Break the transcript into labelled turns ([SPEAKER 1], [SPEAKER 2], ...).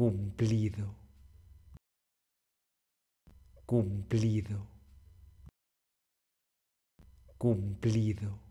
[SPEAKER 1] cumplido, cumplido, cumplido.